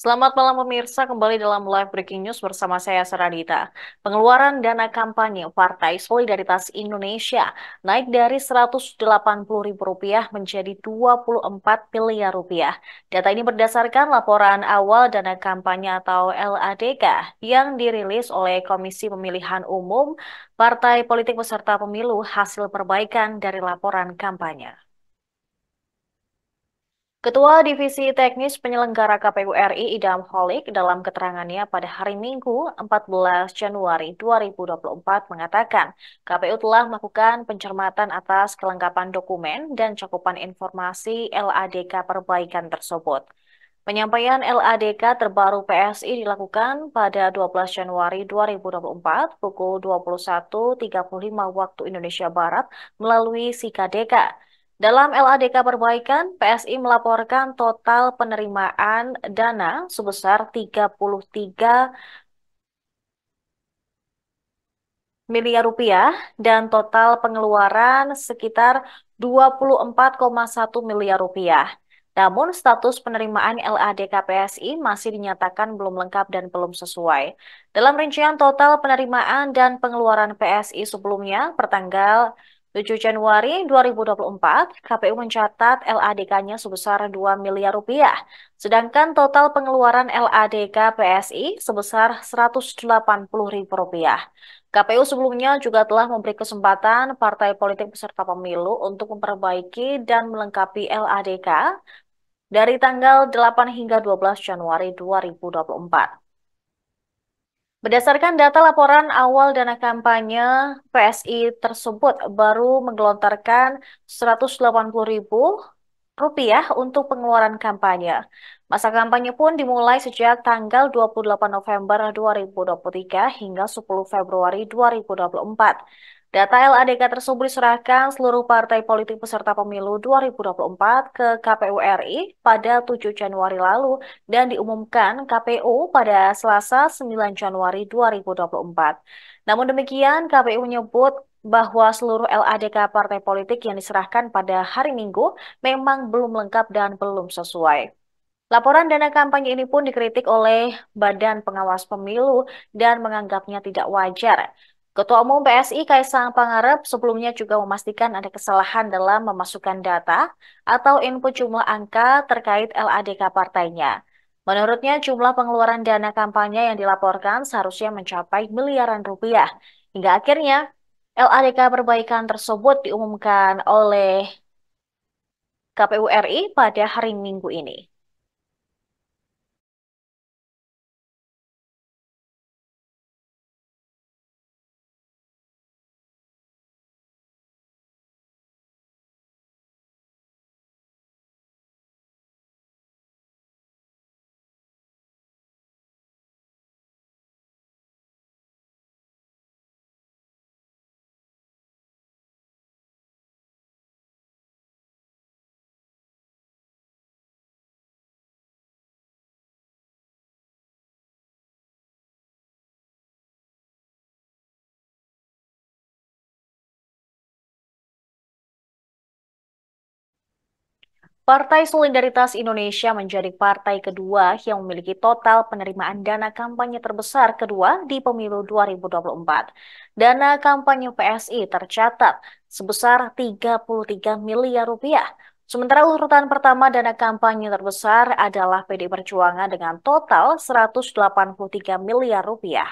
Selamat malam pemirsa, kembali dalam Live Breaking News bersama saya Saradita. Pengeluaran dana kampanye Partai Solidaritas Indonesia naik dari Rp180.000 menjadi Rp24 miliar. Rupiah. Data ini berdasarkan laporan awal dana kampanye atau LADK yang dirilis oleh Komisi Pemilihan Umum Partai Politik Peserta Pemilu hasil perbaikan dari laporan kampanye. Ketua Divisi Teknis Penyelenggara KPU RI Idam Holik dalam keterangannya pada hari Minggu 14 Januari 2024 mengatakan KPU telah melakukan pencermatan atas kelengkapan dokumen dan cakupan informasi LADK perbaikan tersebut. Penyampaian LADK terbaru PSI dilakukan pada 12 Januari 2024 pukul 21.35 waktu Indonesia Barat melalui SIKADK. Dalam LADK perbaikan, PSI melaporkan total penerimaan dana sebesar 33 miliar rupiah dan total pengeluaran sekitar 24,1 miliar rupiah. Namun, status penerimaan LADK PSI masih dinyatakan belum lengkap dan belum sesuai. Dalam rincian total penerimaan dan pengeluaran PSI sebelumnya, pertanggal 7 Januari 2024, KPU mencatat LADK-nya sebesar 2 miliar rupiah, sedangkan total pengeluaran LADK PSI sebesar 180 ribu rupiah. KPU sebelumnya juga telah memberi kesempatan partai politik peserta pemilu untuk memperbaiki dan melengkapi LADK dari tanggal 8 hingga 12 Januari 2024. Berdasarkan data laporan awal dana kampanye, PSI tersebut baru menggelontarkan Rp180.000 untuk pengeluaran kampanye. Masa kampanye pun dimulai sejak tanggal 28 November 2023 hingga 10 Februari 2024. Data LADK tersebut diserahkan seluruh partai politik peserta pemilu 2024 ke KPU RI pada 7 Januari lalu dan diumumkan KPU pada Selasa 9 Januari 2024. Namun demikian, KPU menyebut bahwa seluruh LADK partai politik yang diserahkan pada hari Minggu memang belum lengkap dan belum sesuai. Laporan dana kampanye ini pun dikritik oleh Badan Pengawas Pemilu dan menganggapnya tidak wajar. Ketua Umum PSI Kaisang Pangarep sebelumnya juga memastikan ada kesalahan dalam memasukkan data atau input jumlah angka terkait LADK partainya. Menurutnya jumlah pengeluaran dana kampanye yang dilaporkan seharusnya mencapai miliaran rupiah. Hingga akhirnya LADK perbaikan tersebut diumumkan oleh KPU RI pada hari Minggu ini. Partai Solidaritas Indonesia menjadi partai kedua yang memiliki total penerimaan dana kampanye terbesar kedua di pemilu 2024. Dana kampanye PSI tercatat sebesar 33 miliar rupiah. Sementara urutan pertama dana kampanye terbesar adalah PD Perjuangan dengan total 183 miliar rupiah.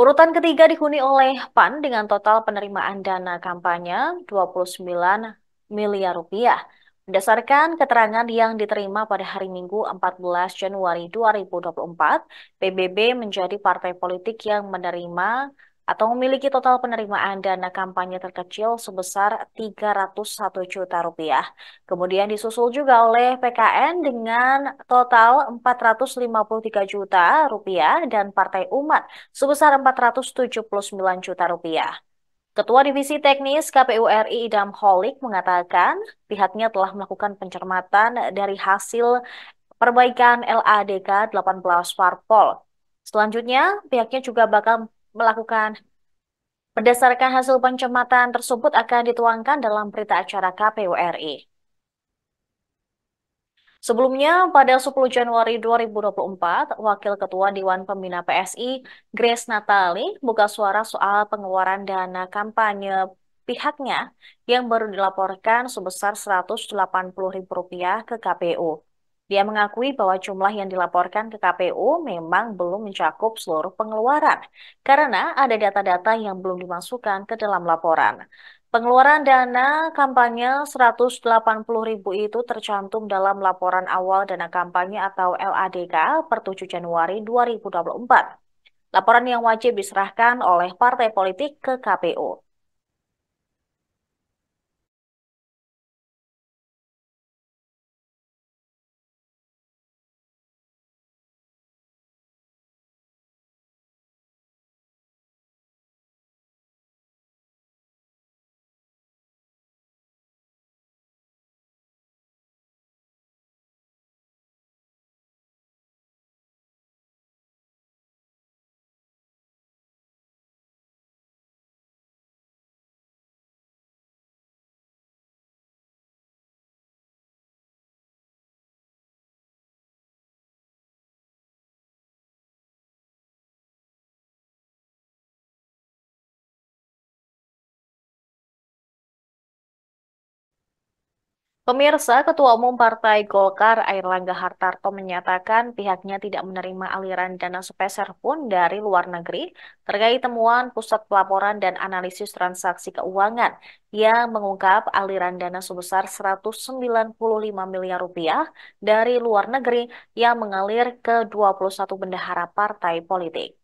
Urutan ketiga dihuni oleh PAN dengan total penerimaan dana kampanye 29 miliar rupiah. Berdasarkan keterangan yang diterima pada hari Minggu 14 Januari 2024, PBB menjadi partai politik yang menerima atau memiliki total penerimaan dana kampanye terkecil sebesar 301 juta rupiah. Kemudian disusul juga oleh PKN dengan total 453 juta rupiah dan Partai Umat sebesar 479 juta rupiah. Ketua Divisi Teknis KPU RI Idam Holik mengatakan pihaknya telah melakukan pencermatan dari hasil perbaikan LADK 18 parpol. Selanjutnya, pihaknya juga bakal melakukan berdasarkan hasil pencermatan tersebut akan dituangkan dalam berita acara KPU RI. Sebelumnya, pada 10 Januari 2024, Wakil Ketua Dewan Pembina PSI, Grace Natali, buka suara soal pengeluaran dana kampanye pihaknya yang baru dilaporkan sebesar Rp180.000 ke KPU. Dia mengakui bahwa jumlah yang dilaporkan ke KPU memang belum mencakup seluruh pengeluaran, karena ada data-data yang belum dimasukkan ke dalam laporan. Pengeluaran dana kampanye 180.000 itu tercantum dalam laporan awal dana kampanye atau LADK per 7 Januari 2024. Laporan yang wajib diserahkan oleh partai politik ke KPU. Pemirsa, Ketua Umum Partai Golkar Air Langga Hartarto menyatakan pihaknya tidak menerima aliran dana sepeser pun dari luar negeri terkait temuan Pusat Pelaporan dan Analisis Transaksi Keuangan yang mengungkap aliran dana sebesar 195 miliar rupiah dari luar negeri yang mengalir ke 21 bendahara partai politik.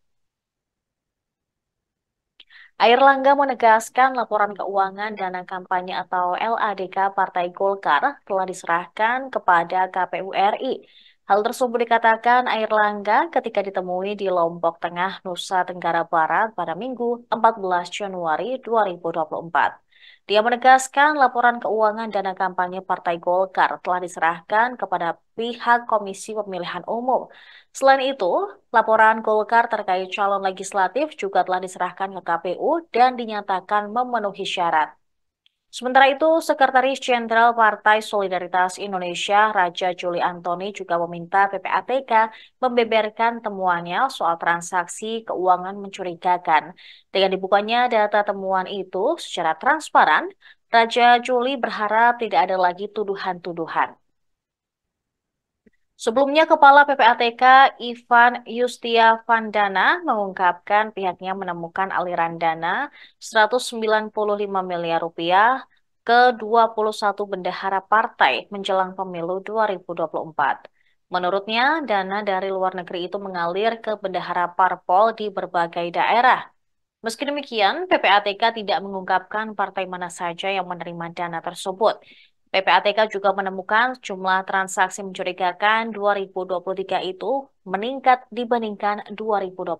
Air Langga menegaskan laporan keuangan dana kampanye atau LADK Partai Golkar telah diserahkan kepada KPU RI. Hal tersebut dikatakan Air Langga ketika ditemui di Lombok Tengah, Nusa Tenggara Barat pada Minggu 14 Januari 2024. Dia menegaskan laporan keuangan dana kampanye Partai Golkar telah diserahkan kepada pihak Komisi Pemilihan Umum. Selain itu, laporan Golkar terkait calon legislatif juga telah diserahkan ke KPU dan dinyatakan memenuhi syarat. Sementara itu, Sekretaris Jenderal Partai Solidaritas Indonesia, Raja Juli Antoni juga meminta PPATK membeberkan temuannya soal transaksi keuangan mencurigakan. Dengan dibukanya data temuan itu secara transparan, Raja Juli berharap tidak ada lagi tuduhan-tuduhan. Sebelumnya, Kepala PPATK Ivan Yustia Vandana mengungkapkan pihaknya menemukan aliran dana 195 miliar rupiah ke 21 bendahara partai menjelang pemilu 2024. Menurutnya, dana dari luar negeri itu mengalir ke bendahara parpol di berbagai daerah. Meski demikian, PPATK tidak mengungkapkan partai mana saja yang menerima dana tersebut. PPATK juga menemukan jumlah transaksi mencurigakan 2023 itu meningkat dibandingkan 2022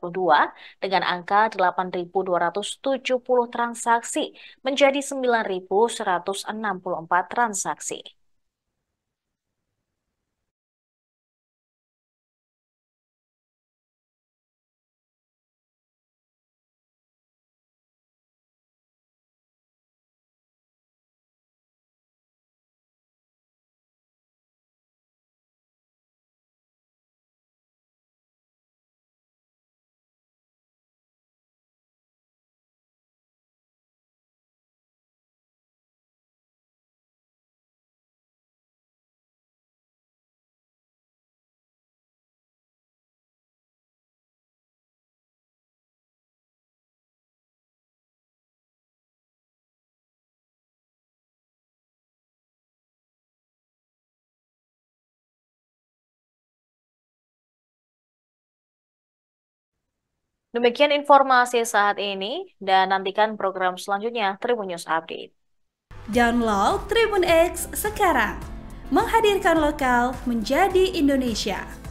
dengan angka 8.270 transaksi menjadi 9.164 transaksi. Demikian informasi saat ini dan nantikan program selanjutnya Tribun News Update. Download Tribun X sekarang. Menghadirkan lokal menjadi Indonesia.